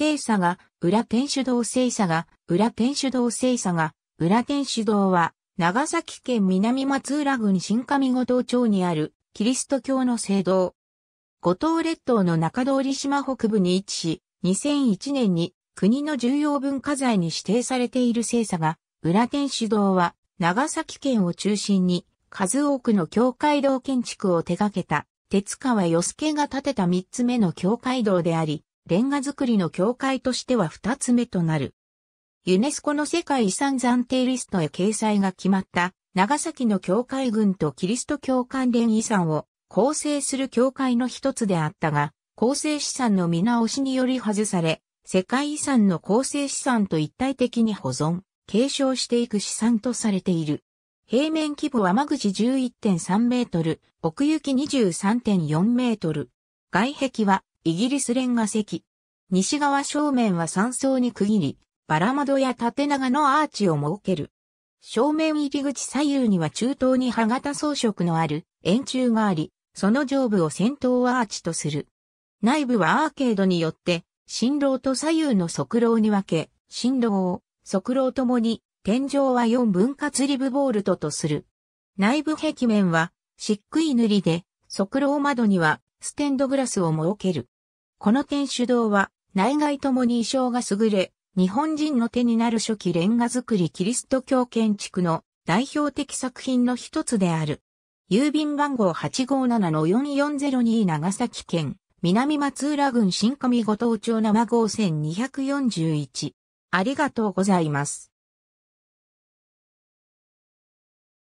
聖佐が、裏天主堂聖佐が、裏天主堂聖佐が、裏天主堂は、長崎県南松浦郡新上五島町にある、キリスト教の聖堂。五島列島の中通島北部に位置し、2001年に国の重要文化財に指定されている聖佐が、裏天主堂は、長崎県を中心に、数多くの教会堂建築を手掛けた、鉄川よすけが建てた三つ目の教会堂であり、レンガ造りの教会としては二つ目となる。ユネスコの世界遺産暫定リストへ掲載が決まった長崎の教会群とキリスト教関連遺産を構成する教会の一つであったが、構成資産の見直しにより外され、世界遺産の構成資産と一体的に保存、継承していく資産とされている。平面規模は間口11.3メートル、奥行き23.4メートル。外壁はイギリス連が席。西側正面は3層に区切り、バラ窓や縦長のアーチを設ける。正面入り口左右には中東に歯型装飾のある円柱があり、その上部を先頭アーチとする。内部はアーケードによって、新郎と左右の側廊に分け、新郎、側廊ともに、天井は4分割リブボールトとする。内部壁面は、漆喰塗りで、側廊窓には、ステンドグラスを設ける。この天主堂は、内外ともに衣装が優れ、日本人の手になる初期レンガ作りキリスト教建築の代表的作品の一つである。郵便番号857-4402長崎県、南松浦郡新上五島町生号1 241。ありがとうございます。